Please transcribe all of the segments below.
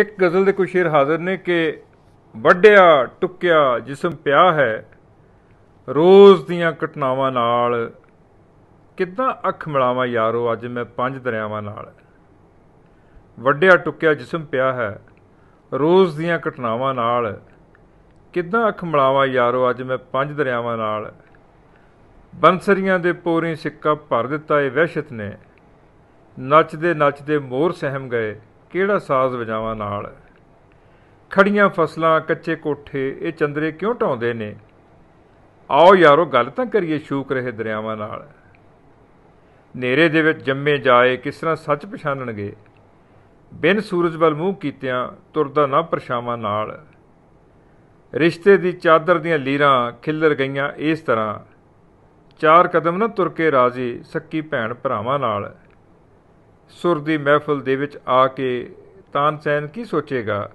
ਇੱਕ ਗਜ਼ਲ ਦੇ ਕੁਝ ਸ਼ੇਰ ਹਾਜ਼ਰ ਨੇ ਕਿ ਵੱਡਿਆ ਟੁੱਕਿਆ ਜਿਸਮ ਪਿਆ ਹੈ ਰੋਜ਼ ਦੀਆਂ ਘਟਨਾਵਾਂ ਨਾਲ ਕਿੱਦਾਂ ਅੱਖ ਮਿਲਾਵਾਂ ਯਾਰੋ ਅੱਜ ਮੈਂ ਪੰਜ ਦਰਿਆਵਾਂ ਨਾਲ ਵੱਡਿਆ ਟੁੱਕਿਆ ਜਿਸਮ ਪਿਆ ਹੈ ਰੋਜ਼ ਦੀਆਂ ਘਟਨਾਵਾਂ ਨਾਲ ਕਿੱਦਾਂ ਅੱਖ ਮਿਲਾਵਾਂ ਯਾਰੋ ਅੱਜ ਮੈਂ ਪੰਜ ਦਰਿਆਵਾਂ ਨਾਲ ਬੰਸਰੀਆਂ ਦੇ ਪੋਰੀ ਸਿੱਕਾ ਭਰ ਦਿੱਤਾ ਏ ਵਹਿਸ਼ਤ ਨੇ ਨੱਚਦੇ ਨੱਚਦੇ ਮੋਰ ਸਹਿਮ ਗਏ ਕਿਹੜਾ ਸਾਜ਼ ਵਜਾਵਾਂ ਨਾਲ ਖੜੀਆਂ ਫਸਲਾਂ ਕੱਚੇ ਕੋਠੇ ਇਹ ਚੰਦਰੇ ਕਿਉਂ ਟਾਉਂਦੇ ਨੇ ਆਓ ਯਾਰੋ ਗੱਲ ਤਾਂ ਕਰੀਏ ਸ਼ੂਕ ਰਹੇ ਦਰਿਆਵਾਂ ਨਾਲ ਨੇਰੇ ਦੇ ਵਿੱਚ ਜੰਮੇ ਜਾਏ ਕਿਸ ਤਰ੍ਹਾਂ ਸੱਚ ਪਛਾਨਣਗੇ ਬਿਨ ਸੂਰਜ ਵੱਲ ਮੂੰਹ ਕੀਤਿਆਂ ਤੁਰਦਾ ਨਾ ਪਰਛਾਵਾਂ ਨਾਲ ਰਿਸ਼ਤੇ ਦੀ ਚਾਦਰ ਦੀਆਂ ਲੀਰਾਂ ਖਿੱਲਰ ਗਈਆਂ ਇਸ ਤਰ੍ਹਾਂ ਚਾਰ ਕਦਮ ਨਾ ਤੁਰ ਕੇ ਰਾਜੀ ਸੱਕੀ ਭੈਣ ਭਰਾਵਾਂ ਨਾਲ ਸੁਰ ਦੀ ਮਹਿਫਲ ਦੇ ਵਿੱਚ ਆ ਕੇ ਤਾਨਸੈਨ ਕੀ ਸੋਚੇਗਾ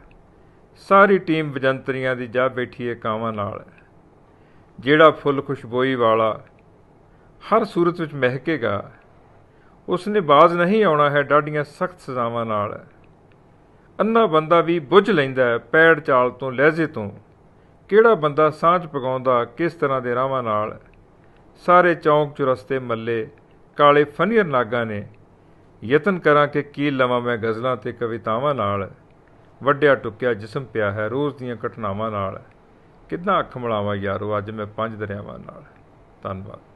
ਸਾਰੀ ਟੀਮ ਵਜੰਤਰੀਆਂ ਦੀ ਜਾ ਬੈਠੀ ਏ ਕਾਵਾਂ ਨਾਲ ਜਿਹੜਾ ਫੁੱਲ ਖੁਸ਼ਬੋਈ ਵਾਲਾ ਹਰ ਸੂਰਤ ਵਿੱਚ ਮਹਿਕੇਗਾ ਉਸਨੇ ਬਾਜ਼ ਨਹੀਂ ਆਉਣਾ ਹੈ ਡਾਡੀਆਂ ਸਖਤ ਸਜ਼ਾਵਾਂ ਨਾਲ ਅੰਨਾ ਬੰਦਾ ਵੀ ਬੁੱਝ ਲੈਂਦਾ ਹੈ ਪੈੜ ਚਾਲ ਤੋਂ ਲਹਿਜੇ ਤੋਂ ਕਿਹੜਾ ਬੰਦਾ ਸਾਂਝ ਪਗਾਉਂਦਾ ਕਿਸ ਤਰ੍ਹਾਂ ਦੇ ਰਾਵਾਂ ਨਾਲ ਸਾਰੇ ਚੌਂਕ ਚੁਰਸਤੇ ਮੱਲੇ ਕਾਲੇ ਫਨੀਰ ਨਾਗਾ ਨੇ ਯਤਨ ਕਰਾਂ ਕਿ ਕੀ ਲਵਾਂ ਮੈਂ ਗਜ਼ਲਾਂ ਤੇ ਕਵਿਤਾਵਾਂ ਨਾਲ ਵੱਡਿਆ ਟੁੱਕਿਆ ਜਿਸਮ ਪਿਆ ਹੈ ਰੋਜ਼ ਦੀਆਂ ਘਟਨਾਵਾਂ ਨਾਲ ਕਿੱਦਾਂ ਅੱਖ ਮਿਲਾਵਾਂ ਯਾਰੋ ਅੱਜ ਮੈਂ ਪੰਜ ਦਰਿਆਵਾਂ ਨਾਲ ਧੰਨਵਾਦ